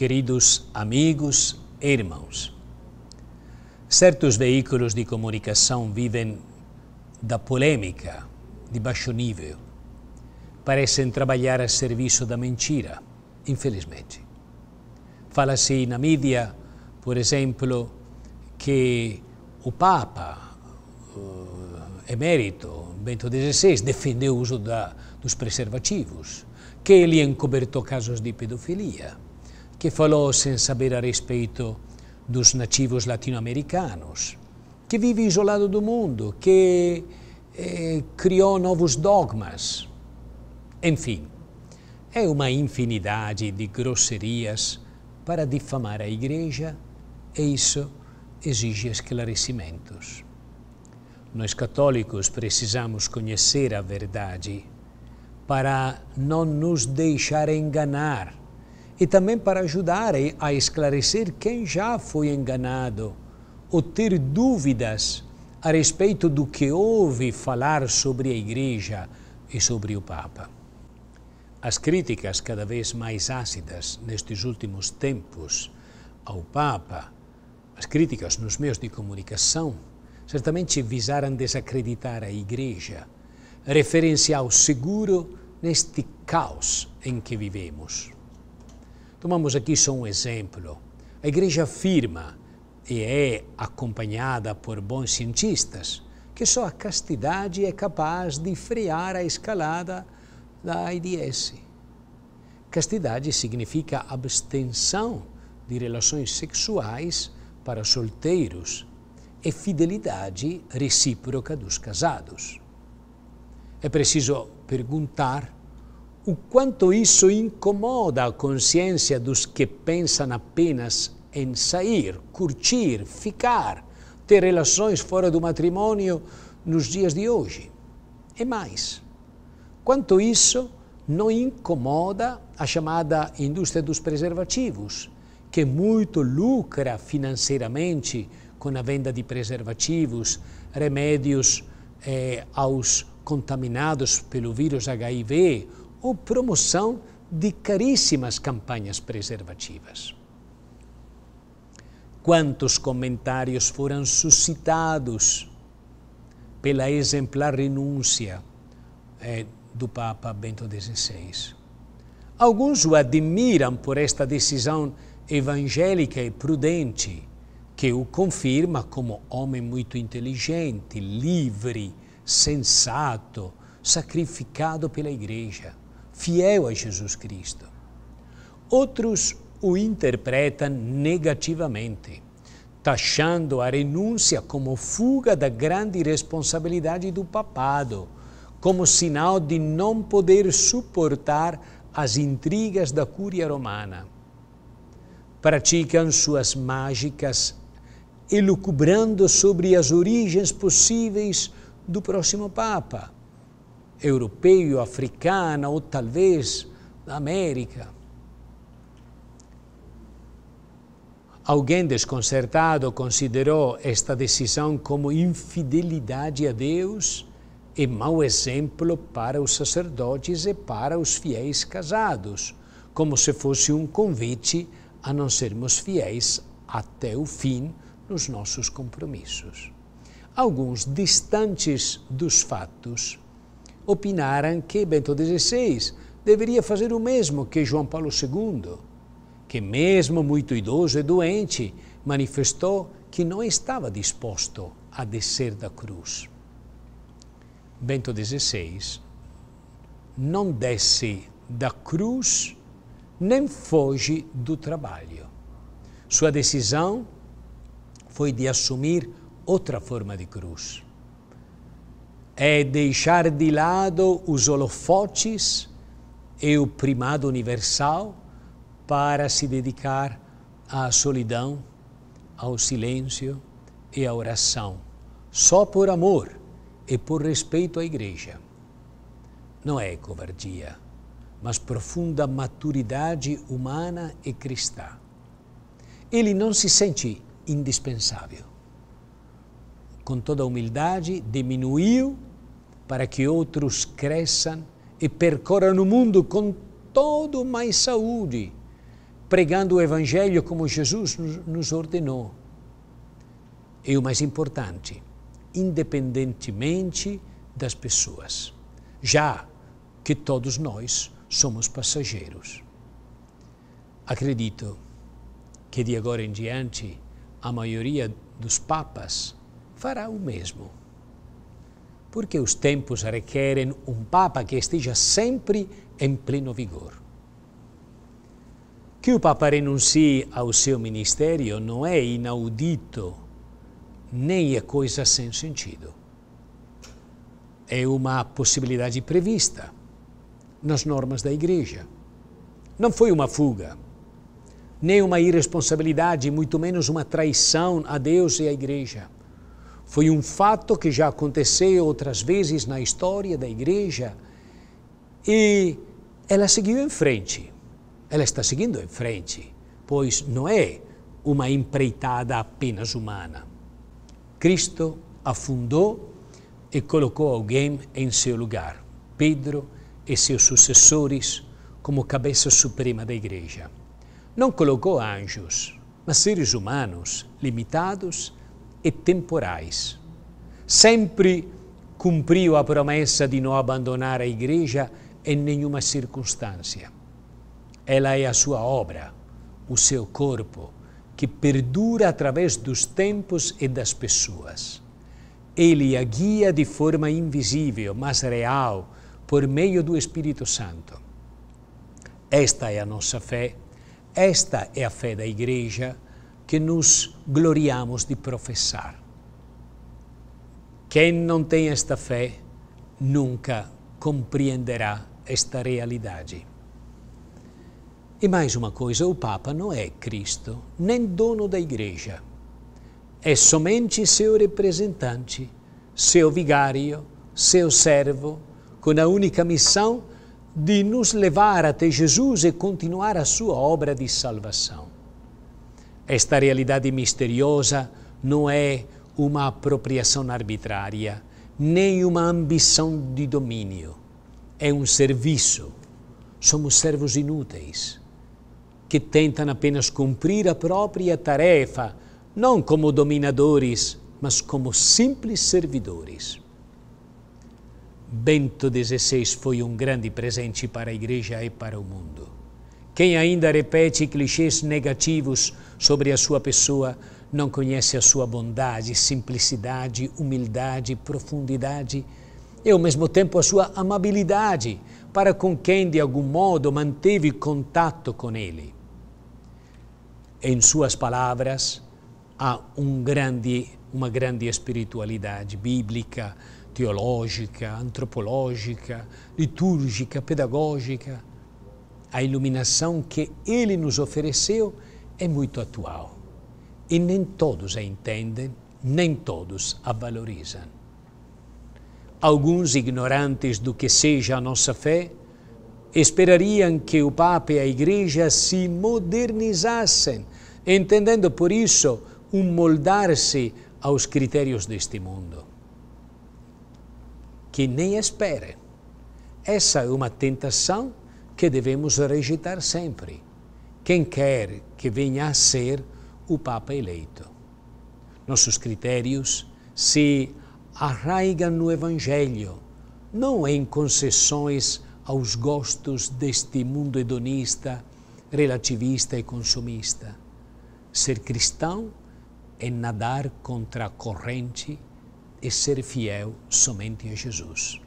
queridos amigos e irmãos. Certos veículos de comunicação vivem da polêmica de baixo nível. Parecem trabalhar a serviço da mentira, infelizmente. Fala-se na mídia, por exemplo, que o Papa uh, emérito Bento XVI defendeu o uso da, dos preservativos, que ele encobertou casos de pedofilia que falou sem saber a respeito dos nativos latino-americanos, que vive isolado do mundo, que eh, criou novos dogmas. Enfim, é uma infinidade de grosserias para difamar a Igreja e isso exige esclarecimentos. Nós católicos precisamos conhecer a verdade para não nos deixar enganar e também para ajudar a esclarecer quem já foi enganado ou ter dúvidas a respeito do que ouve falar sobre a Igreja e sobre o Papa. As críticas cada vez mais ácidas nestes últimos tempos ao Papa, as críticas nos meios de comunicação, certamente visaram desacreditar a Igreja, referenciar o seguro neste caos em que vivemos. Tomamos aqui só um exemplo. A igreja afirma, e é acompanhada por bons cientistas, que só a castidade é capaz de frear a escalada da AIDS. Castidade significa abstenção de relações sexuais para solteiros e fidelidade recíproca dos casados. É preciso perguntar o quanto isso incomoda a consciência dos que pensam apenas em sair, curtir, ficar, ter relações fora do matrimônio nos dias de hoje. E é mais, quanto isso não incomoda a chamada indústria dos preservativos, que muito lucra financeiramente com a venda de preservativos, remédios eh, aos contaminados pelo vírus HIV ou promoção de caríssimas campanhas preservativas. Quantos comentários foram suscitados pela exemplar renúncia eh, do Papa Bento XVI? Alguns o admiram por esta decisão evangélica e prudente, que o confirma como homem muito inteligente, livre, sensato, sacrificado pela Igreja fiel a Jesus Cristo. Outros o interpretam negativamente, taxando a renúncia como fuga da grande responsabilidade do papado, como sinal de não poder suportar as intrigas da Cúria Romana. Praticam suas mágicas, elucubrando sobre as origens possíveis do próximo Papa europeia, africana ou talvez da América. Alguém desconcertado considerou esta decisão como infidelidade a Deus e mau exemplo para os sacerdotes e para os fiéis casados, como se fosse um convite a não sermos fiéis até o fim nos nossos compromissos. Alguns distantes dos fatos opinaram que Bento XVI deveria fazer o mesmo que João Paulo II, que, mesmo muito idoso e doente, manifestou que não estava disposto a descer da cruz. Bento XVI não desce da cruz nem foge do trabalho. Sua decisão foi de assumir outra forma de cruz é deixar de lado os holofotes e é o primado universal para se dedicar à solidão, ao silêncio e à oração, só por amor e por respeito à Igreja. Não é covardia, mas profunda maturidade humana e cristã. Ele não se sente indispensável com toda humildade, diminuiu para que outros cresçam e percorram o mundo com todo mais saúde, pregando o Evangelho como Jesus nos ordenou. E o mais importante, independentemente das pessoas, já que todos nós somos passageiros. Acredito que de agora em diante a maioria dos papas fará o mesmo. Porque os tempos requerem um Papa que esteja sempre em pleno vigor. Que o Papa renuncie ao seu ministério não é inaudito, nem é coisa sem sentido. É uma possibilidade prevista nas normas da Igreja. Não foi uma fuga, nem uma irresponsabilidade, muito menos uma traição a Deus e à Igreja. Foi um fato que já aconteceu outras vezes na história da igreja e ela seguiu em frente. Ela está seguindo em frente, pois não é uma empreitada apenas humana. Cristo afundou e colocou alguém em seu lugar, Pedro e seus sucessores, como cabeça suprema da igreja. Não colocou anjos, mas seres humanos limitados e temporais. Sempre cumpriu a promessa de não abandonar a Igreja em nenhuma circunstância. Ela é a sua obra, o seu corpo, que perdura através dos tempos e das pessoas. Ele a guia de forma invisível, mas real, por meio do Espírito Santo. Esta é a nossa fé, esta é a fé da Igreja que nos gloriamos de professar. Quem não tem esta fé nunca compreenderá esta realidade. E mais uma coisa: o Papa não é Cristo, nem dono da Igreja. É somente seu representante, seu vigário, seu servo, com a única missão de nos levar até Jesus e continuar a sua obra de salvação. Esta realidade misteriosa não é uma apropriação arbitrária, nem uma ambição de domínio. É um serviço. Somos servos inúteis, que tentam apenas cumprir a própria tarefa, não como dominadores, mas como simples servidores. Bento XVI foi um grande presente para a Igreja e para o mundo. Quem ainda repete clichês negativos sobre a sua pessoa não conhece a sua bondade, simplicidade, humildade, profundidade e, ao mesmo tempo, a sua amabilidade para com quem, de algum modo, manteve contato com ele. Em suas palavras, há um grande, uma grande espiritualidade bíblica, teológica, antropológica, litúrgica, pedagógica a iluminação que ele nos ofereceu é muito atual e nem todos a entendem, nem todos a valorizam. Alguns ignorantes do que seja a nossa fé esperariam que o Papa e a Igreja se modernizassem, entendendo por isso um moldar-se aos critérios deste mundo. Que nem esperem. Essa é uma tentação que devemos regitar sempre. Quem quer que venha a ser o Papa eleito. Nossos critérios se arraigam no Evangelho, não em concessões aos gostos deste mundo hedonista, relativista e consumista. Ser cristão é nadar contra a corrente e ser fiel somente a Jesus.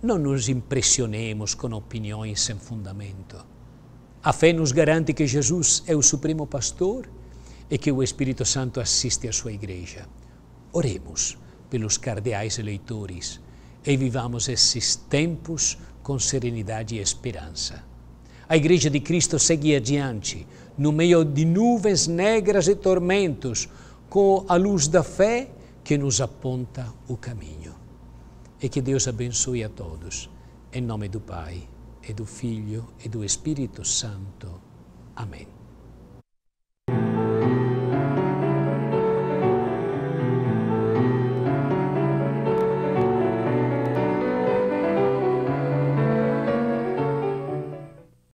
Não nos impressionemos com opiniões sem fundamento. A fé nos garante que Jesus é o supremo pastor e que o Espírito Santo assiste à sua igreja. Oremos pelos cardeais eleitores e vivamos esses tempos com serenidade e esperança. A Igreja de Cristo segue adiante, no meio de nuvens negras e tormentos, com a luz da fé que nos aponta o caminho e que Deus abençoe a todos. Em nome do Pai, e do Filho, e do Espírito Santo. Amém.